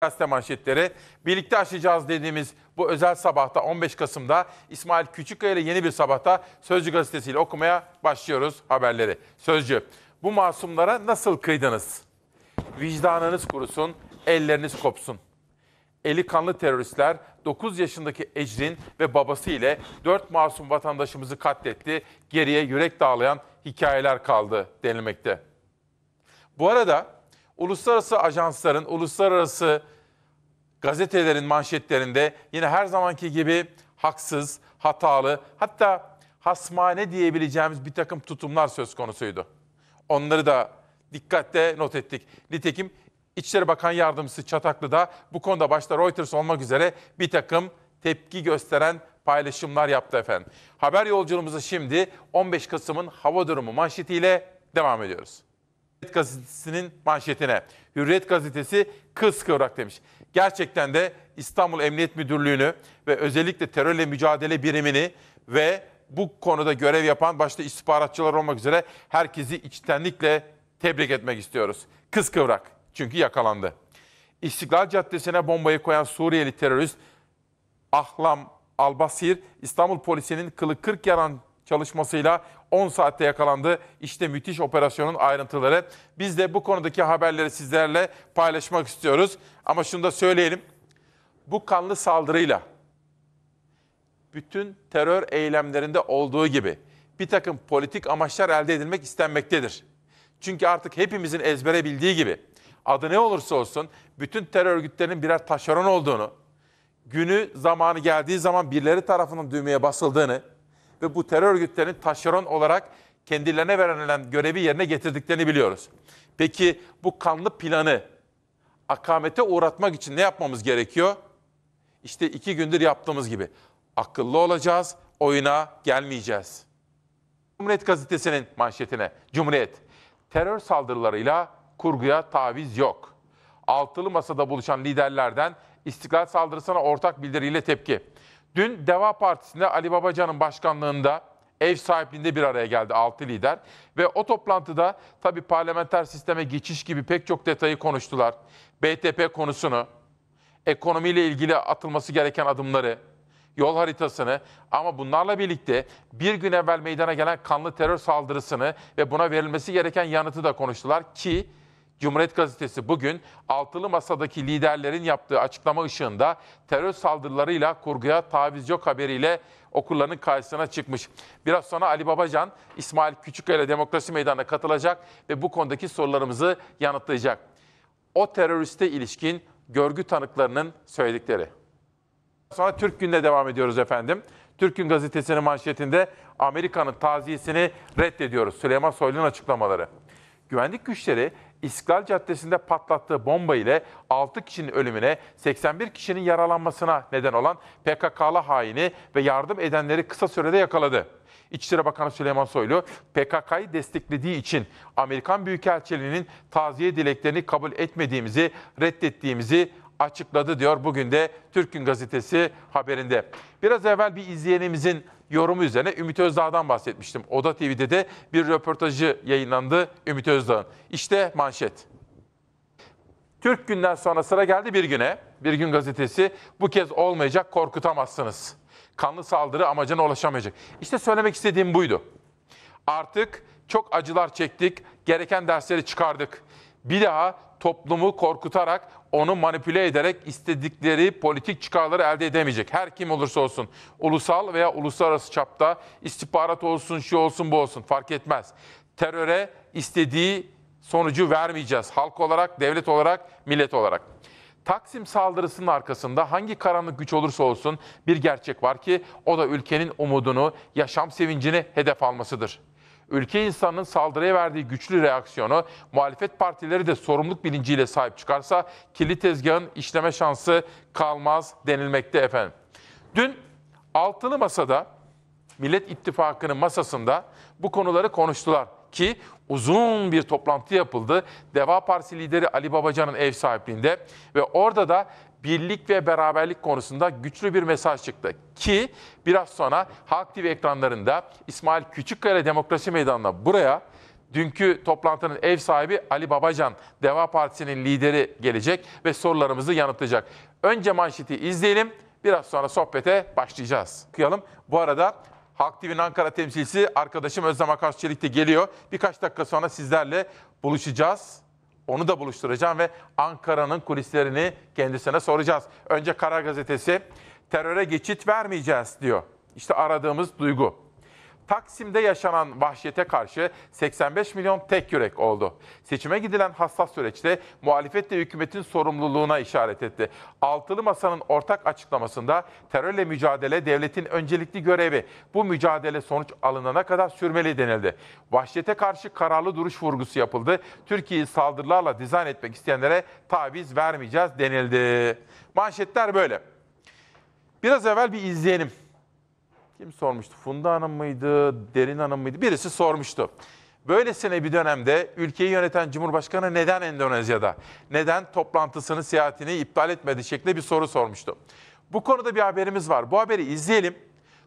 Gazete manşetleri birlikte aşacağız dediğimiz bu özel sabahta 15 Kasım'da İsmail Küçükkaya ile yeni bir sabahta Sözcü gazetesiyle ile okumaya başlıyoruz haberleri. Sözcü, bu masumlara nasıl kıydınız? Vicdanınız kurusun, elleriniz kopsun. Eli kanlı teröristler 9 yaşındaki Ecrin ve babası ile 4 masum vatandaşımızı katletti. Geriye yürek dağlayan hikayeler kaldı denilmekte. Bu arada uluslararası ajansların, uluslararası gazetelerin manşetlerinde yine her zamanki gibi haksız, hatalı, hatta hasmane diyebileceğimiz bir takım tutumlar söz konusuydu. Onları da dikkatle not ettik. Nitekim İçişleri Bakan Yardımcısı Çataklı da bu konuda başta Reuters olmak üzere bir takım tepki gösteren paylaşımlar yaptı efendim. Haber yolculuğumuza şimdi 15 Kasım'ın hava durumu manşetiyle devam ediyoruz. Hürriyet gazetesinin manşetine. Hürriyet gazetesi kız kıvrak demiş. Gerçekten de İstanbul Emniyet Müdürlüğü'nü ve özellikle terörle mücadele birimini ve bu konuda görev yapan başta istihbaratçılar olmak üzere herkesi içtenlikle tebrik etmek istiyoruz. Kız kıvrak çünkü yakalandı. İstiklal Caddesi'ne bombayı koyan Suriyeli terörist Ahlam Albasir İstanbul polisinin kılı kırk yaran çalışmasıyla 10 saatte yakalandı. İşte müthiş operasyonun ayrıntıları. Biz de bu konudaki haberleri sizlerle paylaşmak istiyoruz. Ama şunu da söyleyelim. Bu kanlı saldırıyla bütün terör eylemlerinde olduğu gibi bir takım politik amaçlar elde edilmek istenmektedir. Çünkü artık hepimizin ezbere bildiği gibi adı ne olursa olsun bütün terör örgütlerinin birer taşeron olduğunu, günü zamanı geldiği zaman birileri tarafından düğmeye basıldığını, ve bu terör örgütlerinin taşeron olarak kendilerine verilen görevi yerine getirdiklerini biliyoruz. Peki bu kanlı planı akamete uğratmak için ne yapmamız gerekiyor? İşte iki gündür yaptığımız gibi akıllı olacağız, oyuna gelmeyeceğiz. Cumhuriyet gazetesinin manşetine, Cumhuriyet, terör saldırılarıyla kurguya taviz yok. Altılı masada buluşan liderlerden istiklal saldırısına ortak bildiriyle tepki. Dün Deva Partisi'nde Ali Babacan'ın başkanlığında ev sahipliğinde bir araya geldi 6 lider. Ve o toplantıda tabi parlamenter sisteme geçiş gibi pek çok detayı konuştular. BTP konusunu, ekonomiyle ilgili atılması gereken adımları, yol haritasını ama bunlarla birlikte bir gün evvel meydana gelen kanlı terör saldırısını ve buna verilmesi gereken yanıtı da konuştular ki Cumhuriyet Gazetesi bugün altılı masadaki liderlerin yaptığı açıklama ışığında terör saldırılarıyla kurguya taviz yok haberiyle okulların karşısına çıkmış. Biraz sonra Ali Babacan, İsmail Küçükkaya Demokrasi Meydanı'na katılacak ve bu konudaki sorularımızı yanıtlayacak. O teröriste ilişkin görgü tanıklarının söyledikleri. Sonra Türk Gün'de devam ediyoruz efendim. Türk Gün gazetesinin manşetinde Amerika'nın taziyesini reddediyoruz. Süleyman Soylu'nun açıklamaları. Güvenlik güçleri İstiklal Caddesi'nde patlattığı bomba ile 6 kişinin ölümüne, 81 kişinin yaralanmasına neden olan PKK'lı haini ve yardım edenleri kısa sürede yakaladı. İçişleri Bakanı Süleyman Soylu, PKK'yı desteklediği için Amerikan Büyükelçiliğinin taziye dileklerini kabul etmediğimizi, reddettiğimizi açıkladı diyor bugün de Türk'ün gazetesi haberinde. Biraz evvel bir izleyenimizin yorumu üzerine Ümit Özdağ'dan bahsetmiştim. Oda TV'de de bir röportajı yayınlandı Ümit Özdağ'ın. İşte manşet. Türk günden sonra sıra geldi bir güne. Bir gün gazetesi bu kez olmayacak korkutamazsınız. Kanlı saldırı amacına ulaşamayacak. İşte söylemek istediğim buydu. Artık çok acılar çektik, gereken dersleri çıkardık. Bir daha toplumu korkutarak, onu manipüle ederek istedikleri politik çıkarları elde edemeyecek. Her kim olursa olsun, ulusal veya uluslararası çapta istihbarat olsun, şu olsun, bu olsun fark etmez. Teröre istediği sonucu vermeyeceğiz. Halk olarak, devlet olarak, millet olarak. Taksim saldırısının arkasında hangi karanlık güç olursa olsun bir gerçek var ki o da ülkenin umudunu, yaşam sevincini hedef almasıdır ülke insanının saldırıya verdiği güçlü reaksiyonu muhalefet partileri de sorumluluk bilinciyle sahip çıkarsa kilit tezgahın işleme şansı kalmaz denilmekte efendim. Dün altılı masada Millet İttifakı'nın masasında bu konuları konuştular ki uzun bir toplantı yapıldı. Deva Partisi lideri Ali Babacan'ın ev sahipliğinde ve orada da birlik ve beraberlik konusunda güçlü bir mesaj çıktı. Ki biraz sonra Halk TV ekranlarında İsmail Küçükkaya Demokrasi Meydanı'na buraya dünkü toplantının ev sahibi Ali Babacan, Deva Partisi'nin lideri gelecek ve sorularımızı yanıtlayacak. Önce manşeti izleyelim, biraz sonra sohbete başlayacağız. Kıyalım. Bu arada Halk TV'nin Ankara temsilcisi arkadaşım Özlem Akarsu Çelik de geliyor. Birkaç dakika sonra sizlerle buluşacağız. Onu da buluşturacağım ve Ankara'nın kulislerini kendisine soracağız. Önce Karar Gazetesi teröre geçit vermeyeceğiz diyor. İşte aradığımız duygu. Taksim'de yaşanan vahşete karşı 85 milyon tek yürek oldu. Seçime gidilen hassas süreçte muhalefet de hükümetin sorumluluğuna işaret etti. Altılı Masa'nın ortak açıklamasında terörle mücadele devletin öncelikli görevi. Bu mücadele sonuç alınana kadar sürmeli denildi. Vahşete karşı kararlı duruş vurgusu yapıldı. Türkiye'yi saldırılarla dizayn etmek isteyenlere taviz vermeyeceğiz denildi. Manşetler böyle. Biraz evvel bir izleyelim. Kim sormuştu? Funda Hanım mıydı? Derin Hanım mıydı? Birisi sormuştu. Böylesine bir dönemde ülkeyi yöneten Cumhurbaşkanı neden Endonezya'da? Neden toplantısını, seyahatini iptal etmedi şeklinde bir soru sormuştu. Bu konuda bir haberimiz var. Bu haberi izleyelim.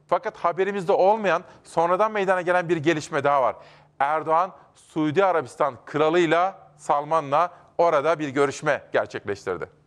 Fakat haberimizde olmayan, sonradan meydana gelen bir gelişme daha var. Erdoğan, Suudi Arabistan kralıyla, Salman'la orada bir görüşme gerçekleştirdi.